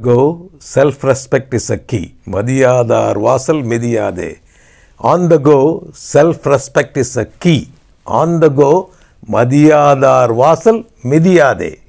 go, self respect is a key. Madhiyadar vasal mediyade. On the go, self respect is a key. On the go, madhiyadar vasal mediyade.